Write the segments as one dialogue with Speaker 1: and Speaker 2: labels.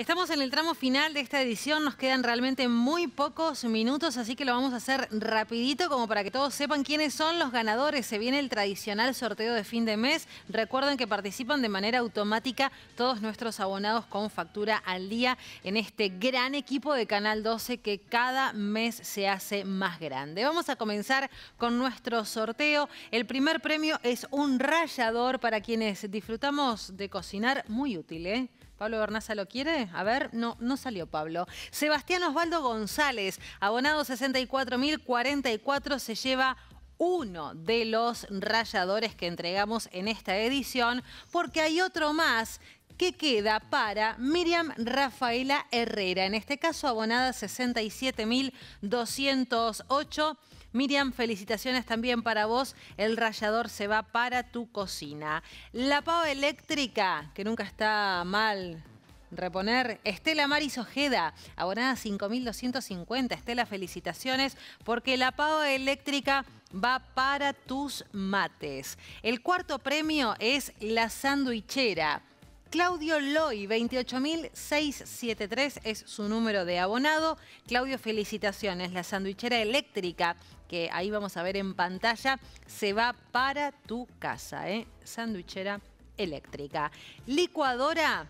Speaker 1: Estamos en el tramo final de esta edición, nos quedan realmente muy pocos minutos, así que lo vamos a hacer rapidito como para que todos sepan quiénes son los ganadores. Se viene el tradicional sorteo de fin de mes. Recuerden que participan de manera automática todos nuestros abonados con factura al día en este gran equipo de Canal 12 que cada mes se hace más grande. Vamos a comenzar con nuestro sorteo. El primer premio es un rallador para quienes disfrutamos de cocinar, muy útil, ¿eh? Pablo Bernaza lo quiere. A ver, no, no salió Pablo. Sebastián Osvaldo González, abonado 64.044, se lleva uno de los rayadores que entregamos en esta edición, porque hay otro más ¿Qué queda para Miriam Rafaela Herrera, en este caso abonada 67.208. Miriam, felicitaciones también para vos. El rayador se va para tu cocina. La pava eléctrica, que nunca está mal reponer. Estela Maris Ojeda, abonada 5.250. Estela, felicitaciones porque la pava eléctrica va para tus mates. El cuarto premio es la sandwichera. Claudio Loy, 28.673 es su número de abonado. Claudio, felicitaciones. La sandwichera eléctrica, que ahí vamos a ver en pantalla, se va para tu casa. ¿eh? Sandwichera eléctrica. Licuadora,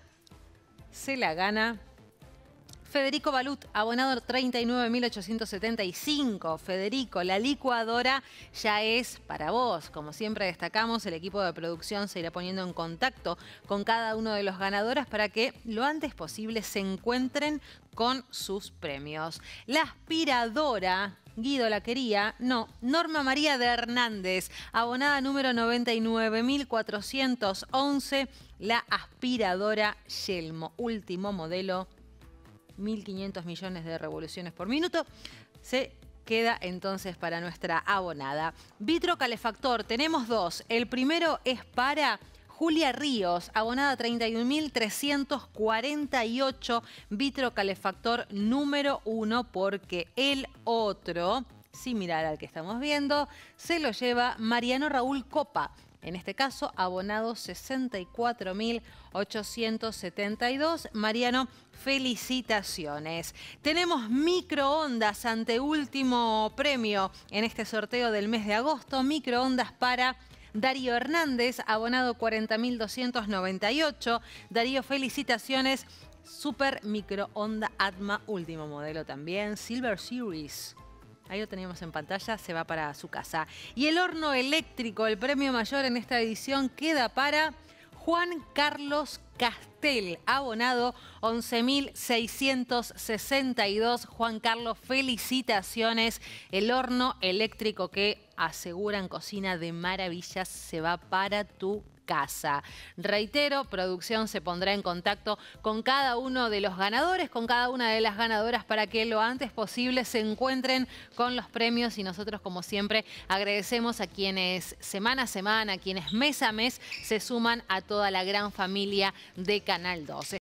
Speaker 1: se la gana Federico Balut, abonador 39.875. Federico, la licuadora ya es para vos. Como siempre destacamos, el equipo de producción se irá poniendo en contacto con cada uno de los ganadores para que lo antes posible se encuentren con sus premios. La aspiradora, Guido la quería, no, Norma María de Hernández, abonada número 99.411, la aspiradora Yelmo, último modelo 1.500 millones de revoluciones por minuto, se queda entonces para nuestra abonada. Vitro calefactor, tenemos dos. El primero es para Julia Ríos, abonada 31.348, vitro calefactor número uno, porque el otro similar al que estamos viendo, se lo lleva Mariano Raúl Copa, en este caso abonado 64.872. Mariano, felicitaciones. Tenemos microondas ante último premio en este sorteo del mes de agosto, microondas para... Darío Hernández, abonado 40.298. Darío, felicitaciones. Super microonda Atma, último modelo también, Silver Series. Ahí lo teníamos en pantalla, se va para su casa. Y el horno eléctrico, el premio mayor en esta edición, queda para Juan Carlos Castel, abonado 11.662. Juan Carlos, felicitaciones. El horno eléctrico que aseguran cocina de maravillas se va para tu casa. Reitero, producción se pondrá en contacto con cada uno de los ganadores, con cada una de las ganadoras para que lo antes posible se encuentren con los premios y nosotros como siempre agradecemos a quienes semana a semana, a quienes mes a mes se suman a toda la gran familia de Canal 12.